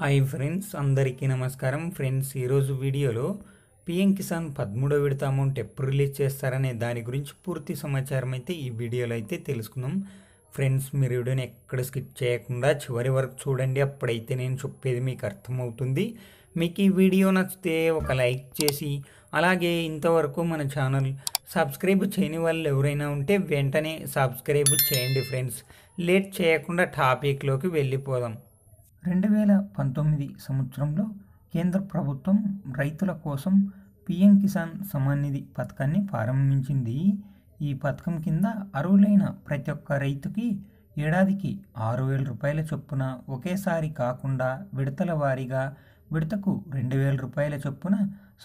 hi friends అందరికీ నమస్కారం friends ఈరోజు వీడియోలో పిఎం కిసాన్ పదమూడో విడత అమౌంట్ ఎప్పుడు రిలీజ్ చేస్తారనే దాని గురించి పూర్తి సమాచారం అయితే ఈ వీడియోలో అయితే తెలుసుకుందాం ఫ్రెండ్స్ మీరు వీడియోని ఎక్కడ స్కిప్ చేయకుండా చివరి వరకు చూడండి అప్పుడైతే నేను చెప్పేది మీకు అర్థమవుతుంది మీకు ఈ వీడియో నచ్చితే ఒక లైక్ చేసి అలాగే ఇంతవరకు మన ఛానల్ సబ్స్క్రైబ్ చేయని వాళ్ళు ఎవరైనా ఉంటే వెంటనే సబ్స్క్రైబ్ చేయండి ఫ్రెండ్స్ లేట్ చేయకుండా టాపిక్లోకి వెళ్ళిపోదాం రెండు వేల పంతొమ్మిది సంవత్సరంలో కేంద్ర ప్రభుత్వం రైతుల కోసం పిఎం కిసాన్ సమ్మాన్ నిధి పథకాన్ని ప్రారంభించింది ఈ పథకం కింద అర్హులైన ప్రతి ఒక్క రైతుకి ఏడాదికి ఆరు వేల రూపాయల చొప్పున ఒకేసారి కాకుండా విడతల వారీగా విడతకు రెండు వేల రూపాయల చొప్పున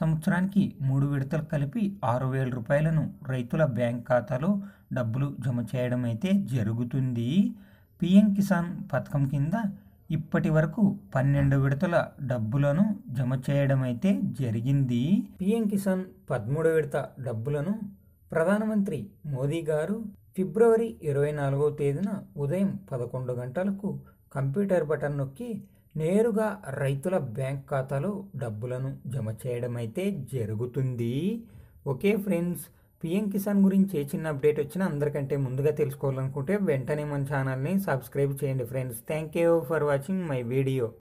సంవత్సరానికి మూడు విడతలు కలిపి ఆరు వేల రూపాయలను రైతుల బ్యాంక్ ఖాతాలో డబ్బులు జమ చేయడం అయితే జరుగుతుంది పిఎం కిసాన్ పథకం కింద ఇప్పటి వరకు పన్నెండు విడతల డబ్బులను జమ చేయడం అయితే జరిగింది పిఎం కిసాన్ పదమూడు విడత డబ్బులను ప్రధానమంత్రి మోదీ గారు ఫిబ్రవరి ఇరవై నాలుగవ తేదీన ఉదయం పదకొండు గంటలకు కంప్యూటర్ బటన్ నొక్కి నేరుగా రైతుల బ్యాంక్ ఖాతాలో డబ్బులను జమ చేయడం అయితే జరుగుతుంది ఓకే ఫ్రెండ్స్ పిఎం కిసాన్ గురించి ఏ చిన్న అప్డేట్ వచ్చినా అందరికంటే ముందుగా తెలుసుకోవాలనుకుంటే వెంటనే మన ఛానల్ని సబ్స్క్రైబ్ చేయండి friends thank you for watching my video